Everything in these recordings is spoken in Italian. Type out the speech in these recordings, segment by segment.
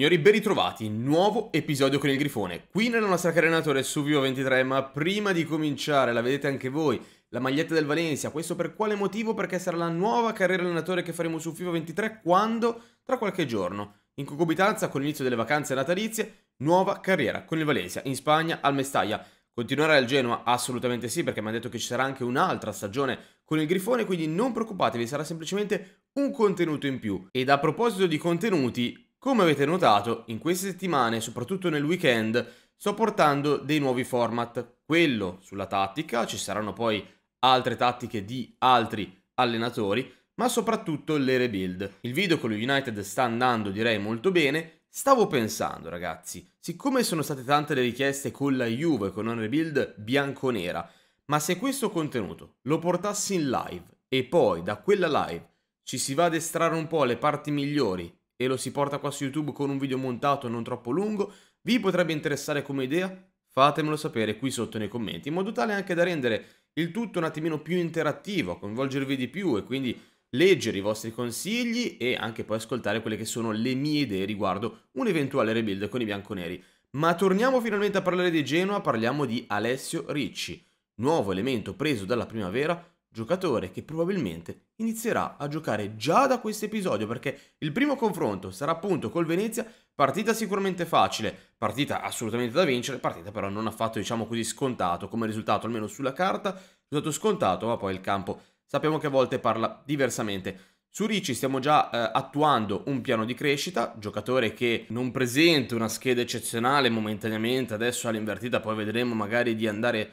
Signori, ben ritrovati, nuovo episodio con il Grifone, qui nella nostra carenatore su Vivo 23, ma prima di cominciare, la vedete anche voi, la maglietta del Valencia, questo per quale motivo? Perché sarà la nuova carriera allenatore che faremo su Vivo 23 quando? Tra qualche giorno, in concubitanza con l'inizio delle vacanze natalizie, nuova carriera con il Valencia, in Spagna, al Mestaglia. Continuerà il Genoa? Assolutamente sì, perché mi hanno detto che ci sarà anche un'altra stagione con il Grifone, quindi non preoccupatevi, sarà semplicemente un contenuto in più. Ed a proposito di contenuti, come avete notato, in queste settimane, soprattutto nel weekend, sto portando dei nuovi format. Quello sulla tattica, ci saranno poi altre tattiche di altri allenatori, ma soprattutto le rebuild. Il video con lo United sta andando direi molto bene. Stavo pensando ragazzi, siccome sono state tante le richieste con la Juve, con un rebuild bianconera, ma se questo contenuto lo portassi in live e poi da quella live ci si va ad estrarre un po' le parti migliori e lo si porta qua su YouTube con un video montato non troppo lungo, vi potrebbe interessare come idea? Fatemelo sapere qui sotto nei commenti, in modo tale anche da rendere il tutto un attimino più interattivo, coinvolgervi di più e quindi leggere i vostri consigli e anche poi ascoltare quelle che sono le mie idee riguardo un eventuale rebuild con i bianconeri. Ma torniamo finalmente a parlare di Genoa, parliamo di Alessio Ricci, nuovo elemento preso dalla primavera giocatore che probabilmente inizierà a giocare già da questo episodio perché il primo confronto sarà appunto col Venezia, partita sicuramente facile, partita assolutamente da vincere, partita però non affatto diciamo così scontato come risultato almeno sulla carta, risultato scontato ma poi il campo sappiamo che a volte parla diversamente. Su Ricci stiamo già eh, attuando un piano di crescita, giocatore che non presenta una scheda eccezionale momentaneamente, adesso all'invertita poi vedremo magari di andare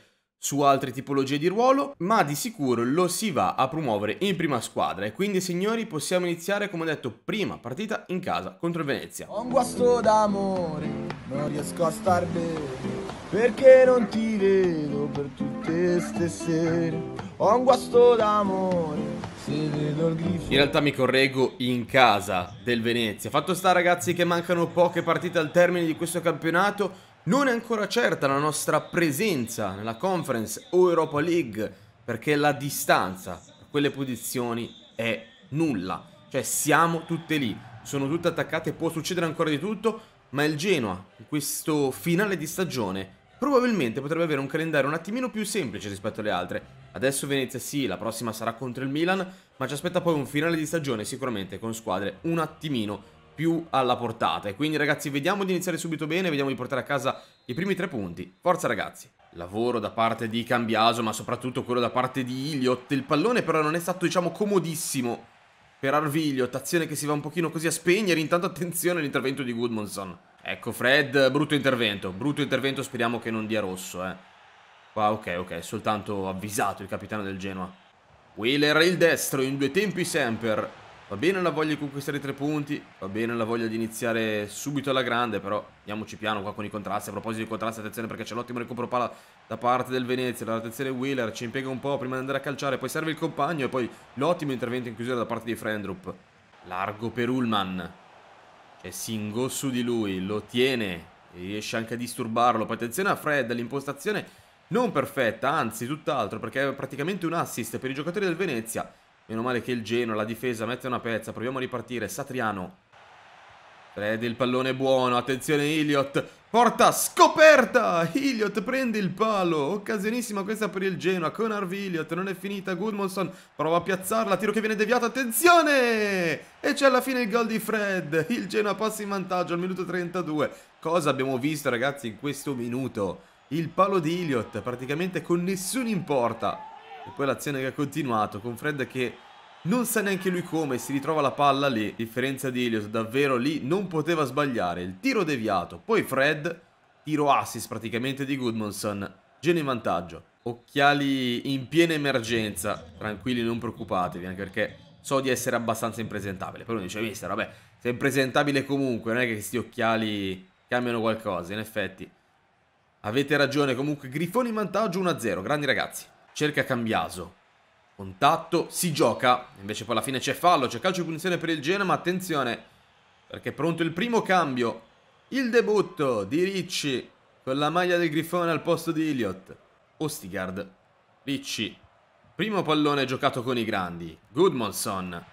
su altre tipologie di ruolo, ma di sicuro lo si va a promuovere in prima squadra e quindi signori possiamo iniziare come detto prima partita in casa contro il Venezia. Ho un guasto d'amore, non riesco a star bene perché non ti vedo per tutte ste sere. Ho un guasto d'amore. In realtà mi correggo in casa del Venezia. Fatto sta ragazzi che mancano poche partite al termine di questo campionato non è ancora certa la nostra presenza nella Conference o Europa League perché la distanza tra quelle posizioni è nulla. Cioè siamo tutte lì, sono tutte attaccate, può succedere ancora di tutto, ma il Genoa in questo finale di stagione probabilmente potrebbe avere un calendario un attimino più semplice rispetto alle altre. Adesso Venezia sì, la prossima sarà contro il Milan, ma ci aspetta poi un finale di stagione sicuramente con squadre un attimino più alla portata. E quindi ragazzi vediamo di iniziare subito bene, vediamo di portare a casa i primi tre punti. Forza ragazzi! Lavoro da parte di Cambiaso, ma soprattutto quello da parte di Iliot. Il pallone però non è stato, diciamo, comodissimo per Arviglio. Tazione che si va un pochino così a spegnere. Intanto attenzione all'intervento di Goodmanson. Ecco Fred, brutto intervento. Brutto intervento, speriamo che non dia rosso, eh. Qua, ok, ok, soltanto avvisato il capitano del Genoa. Wheeler il destro, in due tempi sempre. Va bene la voglia di conquistare i tre punti, va bene la voglia di iniziare subito alla grande, però andiamoci piano qua con i contrasti. A proposito di contrasti, attenzione perché c'è l'ottimo recupero palla da parte del Venezia, la rotazione Wheeler ci impiega un po' prima di andare a calciare, poi serve il compagno e poi l'ottimo intervento in chiusura da parte di Frendrup. Largo per Ullman, c'è Singo su di lui, lo tiene, riesce anche a disturbarlo, poi attenzione a Fred, l'impostazione non perfetta, anzi tutt'altro perché è praticamente un assist per i giocatori del Venezia Meno male che il Geno, la difesa, mette una pezza. Proviamo a ripartire. Satriano. Prende il pallone buono. Attenzione Iliot. Porta scoperta. Iliot prende il palo. Occasionissima questa per il Genoa. Con Harvey Iliot. Non è finita. Goodmanson prova a piazzarla. Tiro che viene deviato. Attenzione. E c'è alla fine il gol di Fred. Il Genoa passa in vantaggio al minuto 32. Cosa abbiamo visto ragazzi in questo minuto? Il palo di Iliot praticamente con nessuno in porta. E poi l'azione che ha continuato con Fred che non sa neanche lui come, si ritrova la palla lì. Differenza di Ilios, davvero lì non poteva sbagliare. Il tiro deviato, poi Fred, tiro assist praticamente di Goodmanson. Gene in vantaggio. Occhiali in piena emergenza. Tranquilli, non preoccupatevi, anche perché so di essere abbastanza impresentabile. Però uno dice, mister, vabbè, sei impresentabile comunque, non è che questi occhiali cambiano qualcosa, in effetti. Avete ragione, comunque Grifoni in vantaggio 1-0, grandi ragazzi cerca Cambiaso. Contatto, si gioca, invece poi alla fine c'è fallo, c'è calcio di punizione per il Genoa, ma attenzione, perché è pronto il primo cambio. Il debutto di Ricci con la maglia del Grifone al posto di Iliot. Ostigard, Ricci, primo pallone giocato con i grandi, Goodmanson.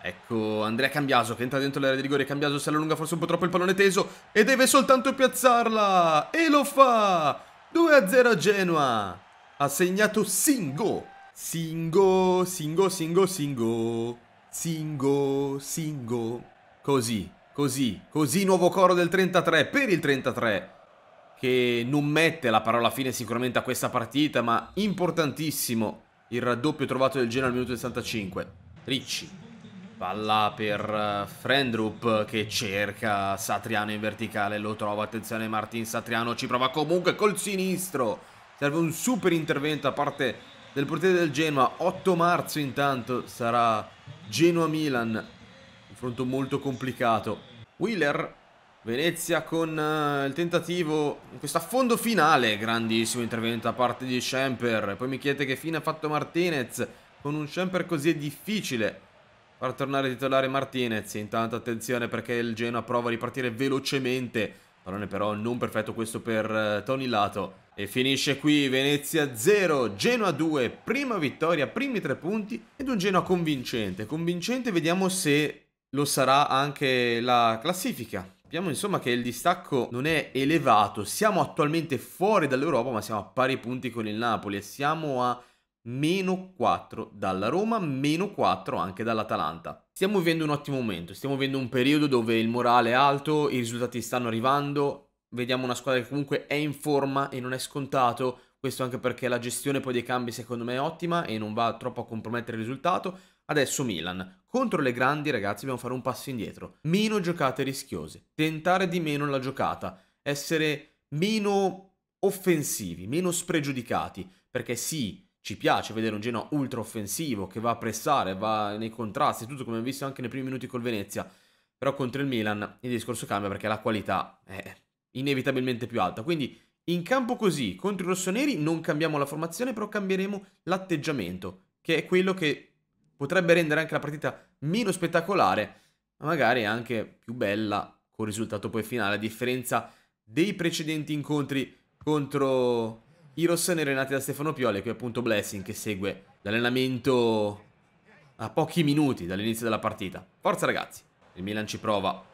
Ecco Andrea Cambiaso che entra dentro l'area di rigore, Cambiaso si allunga forse un po' troppo il pallone teso e deve soltanto piazzarla e lo fa! 2-0 Genoa! ha segnato Singo. Singo, Singo, Singo, Singo. Singo, Singo. Così, così, così nuovo coro del 33 per il 33 che non mette la parola fine sicuramente a questa partita, ma importantissimo il raddoppio trovato del Genoa al minuto 65. Ricci, palla per eh, Frendrup che cerca Satriano in verticale, lo trova, attenzione Martin Satriano, ci prova comunque col sinistro. Serve un super intervento da parte del portiere del Genoa. 8 marzo intanto sarà Genoa-Milan. Un fronte molto complicato. Wheeler, Venezia con eh, il tentativo, questo affondo finale, grandissimo intervento da parte di Schemper. Poi mi chiedete che fine ha fatto Martinez. Con un Schemper così difficile far tornare titolare Martinez. Intanto attenzione perché il Genoa prova a ripartire velocemente. Pallone però non perfetto questo per eh, Tony Lato. E finisce qui Venezia 0, Genoa 2, prima vittoria, primi tre punti ed un Genoa convincente. Convincente vediamo se lo sarà anche la classifica. Vediamo insomma che il distacco non è elevato, siamo attualmente fuori dall'Europa ma siamo a pari punti con il Napoli e siamo a meno 4 dalla Roma, meno 4 anche dall'Atalanta. Stiamo vivendo un ottimo momento, stiamo vivendo un periodo dove il morale è alto, i risultati stanno arrivando, vediamo una squadra che comunque è in forma e non è scontato. Questo anche perché la gestione poi dei cambi secondo me è ottima e non va troppo a compromettere il risultato. Adesso Milan. Contro le grandi ragazzi dobbiamo fare un passo indietro. Meno giocate rischiose. Tentare di meno la giocata. Essere meno offensivi, meno spregiudicati. Perché sì, ci piace vedere un Genoa ultra offensivo che va a pressare, va nei contrasti, tutto come abbiamo visto anche nei primi minuti col Venezia. Però contro il Milan il discorso cambia perché la qualità è inevitabilmente più alta. Quindi in campo così, contro i rossoneri, non cambiamo la formazione, però cambieremo l'atteggiamento, che è quello che potrebbe rendere anche la partita meno spettacolare, ma magari anche più bella col risultato poi finale, a differenza dei precedenti incontri contro i rossoneri nati da Stefano Pioli, che è appunto Blessing, che segue l'allenamento a pochi minuti dall'inizio della partita. Forza ragazzi, il Milan ci prova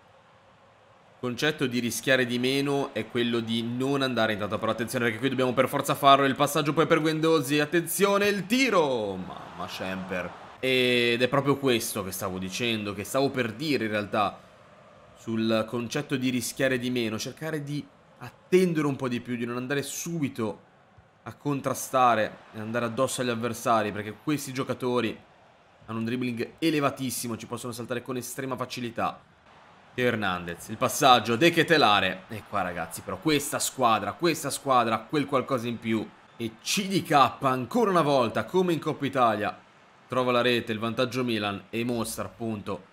concetto di rischiare di meno è quello di non andare in tata, però attenzione perché qui dobbiamo per forza farlo, il passaggio poi per Guendosi, attenzione il tiro, mamma Schemper, ed è proprio questo che stavo dicendo, che stavo per dire in realtà, sul concetto di rischiare di meno, cercare di attendere un po' di più, di non andare subito a contrastare e andare addosso agli avversari, perché questi giocatori hanno un dribbling elevatissimo, ci possono saltare con estrema facilità, Hernandez, il passaggio, De Ketelare. E qua ragazzi, però questa squadra, questa squadra, quel qualcosa in più. E CDK ancora una volta, come in Coppa Italia, trova la rete, il vantaggio Milan e mostra appunto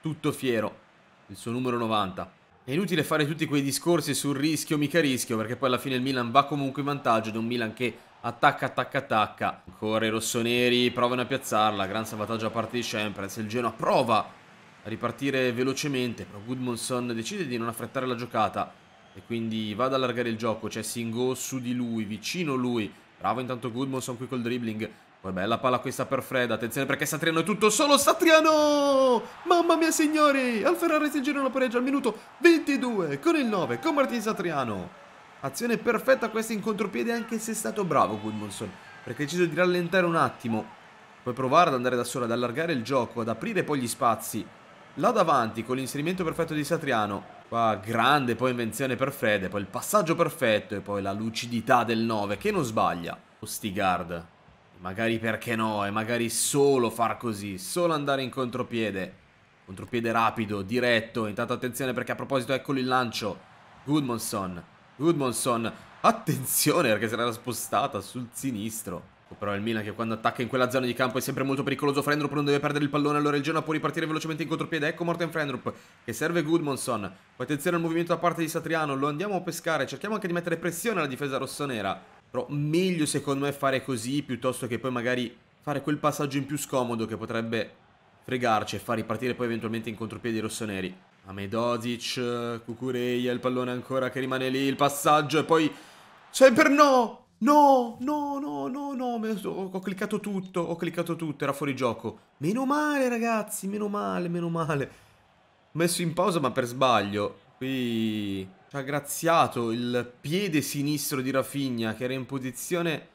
tutto fiero il suo numero 90. È inutile fare tutti quei discorsi sul rischio mica rischio perché poi alla fine il Milan va comunque in vantaggio ed è un Milan che attacca attacca attacca. Ancora i rossoneri provano a piazzarla, gran salvataggio a parte di Champress, il Genoa prova ripartire velocemente, però Goodmanson decide di non affrettare la giocata e quindi va ad allargare il gioco, c'è Singo su di lui, vicino lui, bravo intanto Goodmanson qui col dribbling, poi bella palla questa per Fred, attenzione perché Satriano è tutto solo, Satriano! Mamma mia signori, al Ferrari si gira una pareggia al minuto 22 con il 9, con Martin Satriano. Azione perfetta questa in contropiede anche se è stato bravo Goodmanson, perché ha deciso di rallentare un attimo, poi provare ad andare da solo, ad allargare il gioco, ad aprire poi gli spazi Là davanti con l'inserimento perfetto di Satriano. Qua grande poi invenzione per Fred, poi il passaggio perfetto e poi la lucidità del 9 che non sbaglia. Ostigard. Magari perché no e magari solo far così, solo andare in contropiede. Contropiede rapido, diretto. Intanto attenzione perché a proposito eccolo il lancio. Goodmanson. Goodmanson. Attenzione perché se l'era spostata sul sinistro. Però il Milan che quando attacca in quella zona di campo è sempre molto pericoloso. Frendrup non deve perdere il pallone, allora il Genoa può ripartire velocemente in contropiede. Ecco Morten Frendrup che serve Goodmanson. Poi attenzione al movimento da parte di Satriano, lo andiamo a pescare. Cerchiamo anche di mettere pressione alla difesa rossonera. Però meglio secondo me fare così piuttosto che poi magari fare quel passaggio in più scomodo che potrebbe fregarci e far ripartire poi eventualmente in contropiede i rossoneri. Amedodic, Cucureia, il pallone ancora che rimane lì, il passaggio e poi... Sempre no! No, no, no, no, no, ho cliccato tutto, ho cliccato tutto, era fuori gioco. Meno male ragazzi, meno male, meno male. Ho messo in pausa ma per sbaglio. Qui ci ha graziato il piede sinistro di Rafinha che era in posizione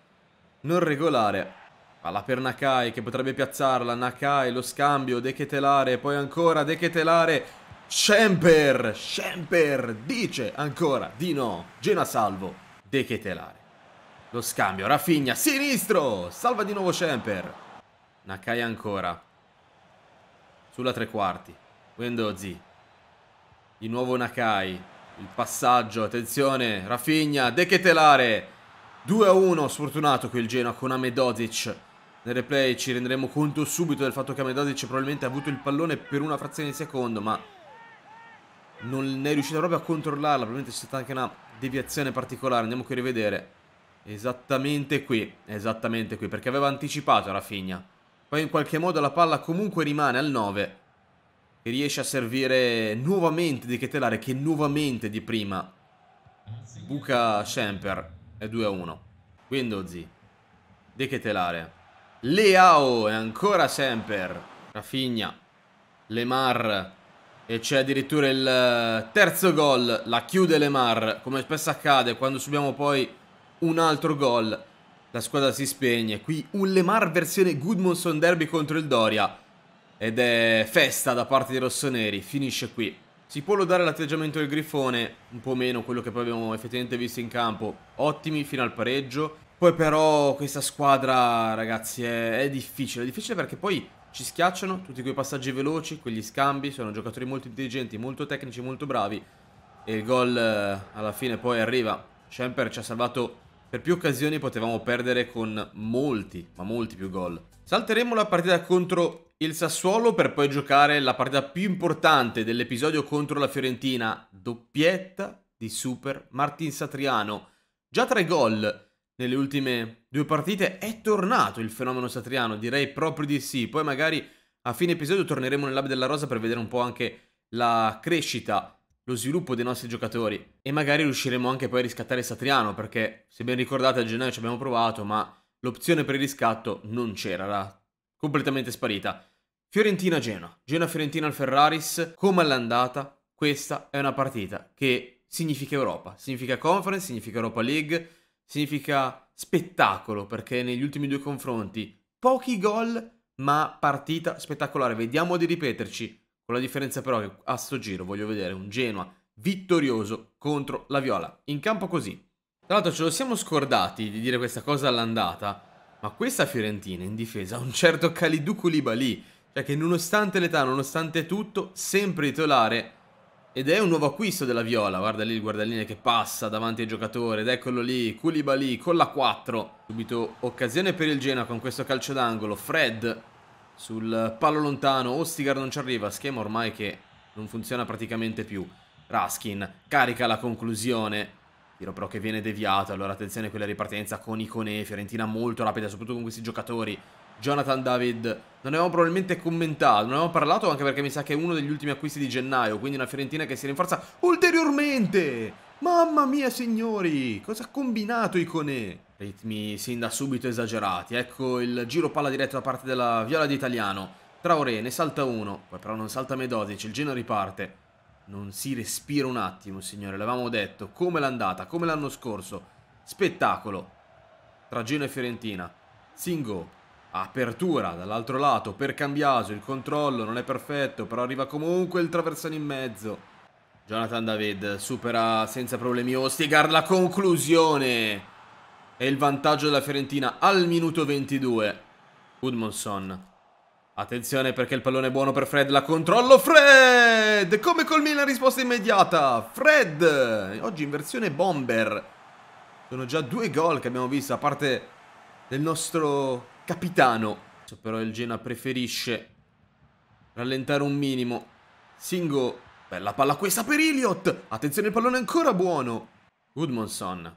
non regolare. Palla per Nakai che potrebbe piazzarla, Nakai lo scambio, Dechetelare, poi ancora Dechetelare. Schemper, Schemper dice ancora di no, Gena salvo, Dechetelare. Lo scambio, Rafinha, sinistro! Salva di nuovo Schemper. Nakai ancora. Sulla tre quarti. Wendozi. Di nuovo Nakai. Il passaggio, attenzione, Rafinha, Dechetelare. 2-1, sfortunato qui il Genoa con Amedozic. Nel replay ci renderemo conto subito del fatto che Amedozic probabilmente ha avuto il pallone per una frazione di secondo, ma non è riuscito proprio a controllarla. Probabilmente c'è stata anche una deviazione particolare. Andiamo qui a rivedere. Esattamente qui, esattamente qui, perché aveva anticipato Rafinha. Poi in qualche modo la palla comunque rimane al 9 e riesce a servire nuovamente di Chetelare che nuovamente di prima buca Schemper è 2 a 1 Windowsy De Chetelare Leao è ancora Schemper Rafinha Lemar e c'è addirittura il terzo gol la chiude Lemar come spesso accade quando subiamo poi un altro gol. La squadra si spegne. Qui un Lemar versione Goodmanson Derby contro il Doria. Ed è festa da parte dei rossoneri. Finisce qui. Si può lodare l'atteggiamento del Grifone, un po' meno quello che poi abbiamo effettivamente visto in campo. Ottimi fino al pareggio. Poi però questa squadra, ragazzi, è, è difficile. È difficile perché poi ci schiacciano tutti quei passaggi veloci, quegli scambi. Sono giocatori molto intelligenti, molto tecnici, molto bravi. E il gol eh, alla fine poi arriva. Schemper ci ha salvato per più occasioni potevamo perdere con molti, ma molti più gol. Salteremo la partita contro il Sassuolo per poi giocare la partita più importante dell'episodio contro la Fiorentina, doppietta di Super Martin Satriano. Già tre gol nelle ultime due partite, è tornato il fenomeno Satriano, direi proprio di sì. Poi magari a fine episodio torneremo nell'hub della Rosa per vedere un po' anche la crescita lo sviluppo dei nostri giocatori e magari riusciremo anche poi a riscattare Satriano perché se ben ricordate a gennaio ci abbiamo provato ma l'opzione per il riscatto non c'era, era completamente sparita. Fiorentina-Genoa, Genoa-Fiorentina al Ferraris, come all'andata, questa è una partita che significa Europa, significa Conference, significa Europa League, significa spettacolo perché negli ultimi due confronti pochi gol ma partita spettacolare, vediamo di ripeterci con la differenza però che a sto giro voglio vedere un Genoa vittorioso contro la Viola. In campo così. Tra l'altro ce lo siamo scordati di dire questa cosa all'andata, ma questa Fiorentina in difesa ha un certo Kalidou Koulibaly, cioè che nonostante l'età, nonostante tutto, sempre titolare ed è un nuovo acquisto della Viola, guarda lì il guardaline che passa davanti al giocatore ed eccolo lì, Koulibaly con la 4. Subito occasione per il Genoa con questo calcio d'angolo, Fred sul palo lontano. Ostigar non ci arriva, schema ormai che non funziona praticamente più. Raskin carica la conclusione. Tiro però che viene deviato, allora attenzione quella ripartenza con Icone, Fiorentina molto rapida, soprattutto con questi giocatori. Jonathan David, non avevamo probabilmente commentato, non avevamo parlato anche perché mi sa che è uno degli ultimi acquisti di gennaio, quindi una Fiorentina che si rinforza ulteriormente Mamma mia signori, cosa ha combinato Icone? Ritmi sin da subito esagerati, ecco il giro palla diretto da parte della Viola d'Italiano. Italiano. Traoré ne salta uno, poi però non salta Medosic, il Geno riparte. Non si respira un attimo signore, l'avevamo detto, come l'è andata, come l'anno scorso. Spettacolo tra Geno e Fiorentina. Singo, apertura dall'altro lato per Cambiaso, il controllo non è perfetto, però arriva comunque il traversone in mezzo. Jonathan David supera senza problemi Ostigar la conclusione e il vantaggio della Fiorentina al minuto 22. Goodmanson. Attenzione perché il pallone è buono per Fred, la controllo Fred! Come col la risposta immediata! Fred! Oggi in versione bomber. Sono già due gol che abbiamo visto a parte del nostro capitano. Però il Gena preferisce rallentare un minimo. Singo Bella palla questa per Iliot. Attenzione, il pallone ancora buono. Goodmanson.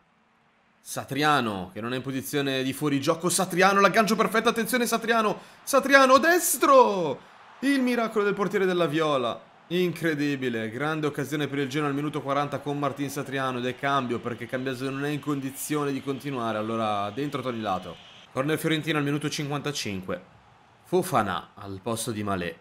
Satriano, che non è in posizione di fuorigioco. Satriano, l'aggancio perfetto. Attenzione, Satriano. Satriano, destro. Il miracolo del portiere della Viola. Incredibile, grande occasione per il Genoa al minuto 40 con Martin Satriano ed è cambio perché Cambiaso non è in condizione di continuare, allora dentro Tonilato. Corner Fiorentina al minuto 55. Fofana al posto di Malé.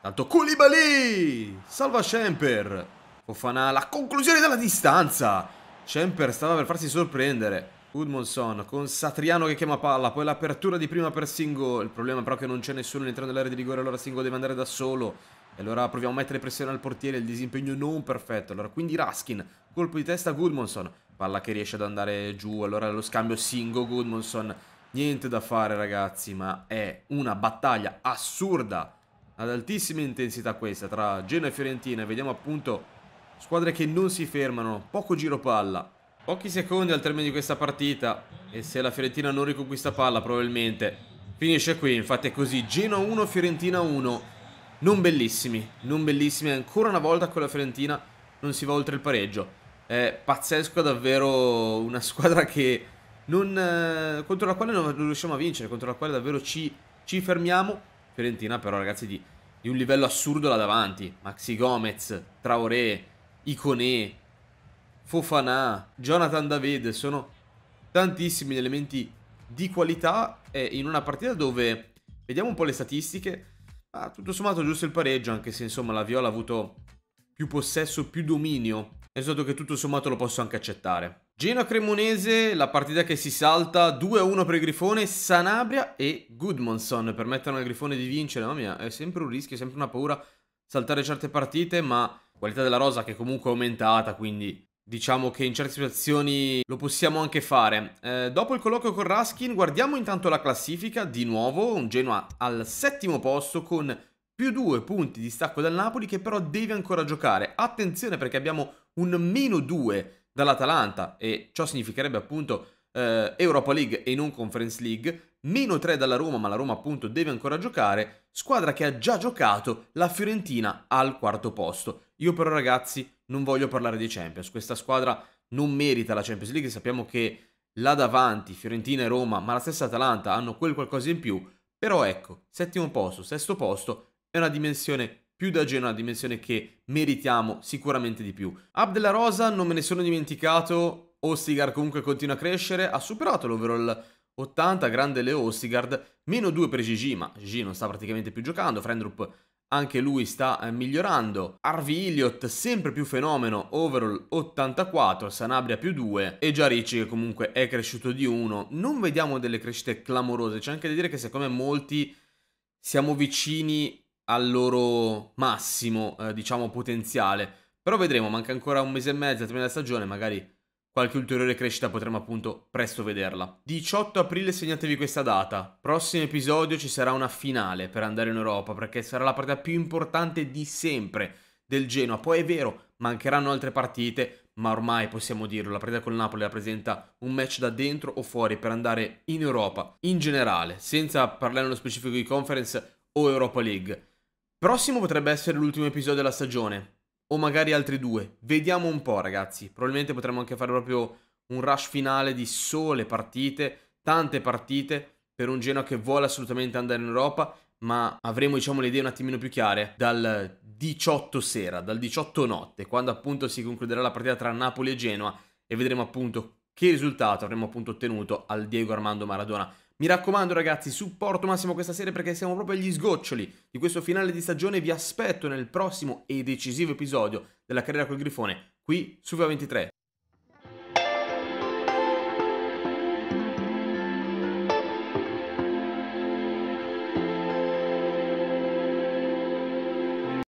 Tanto Koulibaly! Salva Schemper! Fofana, la conclusione della distanza! Schemper stava per farsi sorprendere. Udmonson con Satriano che chiama palla, poi l'apertura di prima per Singo. Il problema però è che non c'è nessuno all'interno dell'area di rigore, allora Singo deve andare da solo. E allora proviamo a mettere pressione al portiere, il disimpegno non perfetto. Allora quindi Raskin, colpo di testa Goodmonson, palla che riesce ad andare giù, allora lo scambio Singo Goodmonson. Niente da fare ragazzi, ma è una battaglia assurda ad altissima intensità questa tra Genoa e Fiorentina. Vediamo appunto squadre che non si fermano, poco giro palla. Pochi secondi al termine di questa partita e se la Fiorentina non riconquista palla probabilmente finisce qui. Infatti è così, Genoa 1, Fiorentina 1. Non bellissimi, non bellissimi. Ancora una volta con la Fiorentina non si va oltre il pareggio. È pazzesco davvero una squadra che non, eh, contro la quale non riusciamo a vincere, contro la quale davvero ci, ci fermiamo Fiorentina però ragazzi di, di un livello assurdo là davanti. Maxi Gomez, Traoré, Iconé, Fofana, Jonathan David, sono tantissimi gli elementi di qualità eh, in una partita dove vediamo un po' le statistiche, ma tutto sommato giusto il pareggio, anche se insomma la Viola ha avuto più possesso, più dominio, è stato che tutto sommato lo posso anche accettare. Genoa Cremonese, la partita che si salta, 2-1 per il Grifone, Sanabria e Goodmanson permettono al Grifone di vincere, mamma mia, è sempre un rischio, è sempre una paura saltare certe partite, ma qualità della rosa che comunque è aumentata, quindi diciamo che in certe situazioni lo possiamo anche fare. Eh, dopo il colloquio con Raskin guardiamo intanto la classifica, di nuovo un Genoa al settimo posto con più due punti di stacco dal Napoli che però deve ancora giocare. Attenzione perché abbiamo un meno 2 dall'Atalanta e ciò significherebbe appunto eh, Europa League e non Conference League, meno 3 dalla Roma, ma la Roma appunto deve ancora giocare, squadra che ha già giocato la Fiorentina al quarto posto. Io però ragazzi non voglio parlare di Champions, questa squadra non merita la Champions League, sappiamo che là davanti Fiorentina e Roma, ma la stessa Atalanta hanno quel qualcosa in più, però ecco, settimo posto, sesto posto è una dimensione più da Genoa, una dimensione che meritiamo sicuramente di più. Abdella Rosa, non me ne sono dimenticato, Ostigar comunque continua a crescere, ha superato l'overall 80, grande Leo Ostigard, meno 2 per GG, ma GG non sta praticamente più giocando, Friendrup anche lui sta eh, migliorando. Harvey Elliott sempre più fenomeno, overall 84, Sanabria più 2 e già Ricci che comunque è cresciuto di 1. Non vediamo delle crescite clamorose, c'è anche da dire che secondo me molti siamo vicini al loro massimo, eh, diciamo, potenziale. Però vedremo, manca ancora un mese e mezzo, termine della stagione, magari qualche ulteriore crescita potremo appunto presto vederla. 18 aprile segnatevi questa data. Prossimo episodio ci sarà una finale per andare in Europa, perché sarà la partita più importante di sempre del Genoa. Poi è vero, mancheranno altre partite, ma ormai possiamo dirlo, la partita con il Napoli rappresenta un match da dentro o fuori per andare in Europa in generale, senza parlare nello specifico di conference o Europa League. Prossimo potrebbe essere l'ultimo episodio della stagione, o magari altri due. Vediamo un po', ragazzi. Probabilmente potremmo anche fare proprio un rush finale di sole partite, tante partite, per un Genoa che vuole assolutamente andare in Europa, ma avremo, diciamo, le idee un attimino più chiare dal 18 sera, dal 18 notte, quando appunto si concluderà la partita tra Napoli e Genoa e vedremo appunto che risultato avremo appunto ottenuto al Diego Armando Maradona. Mi raccomando ragazzi, supporto massimo questa serie perché siamo proprio agli sgoccioli di questo finale di stagione. Vi aspetto nel prossimo e decisivo episodio della carriera col Grifone, qui su Va23.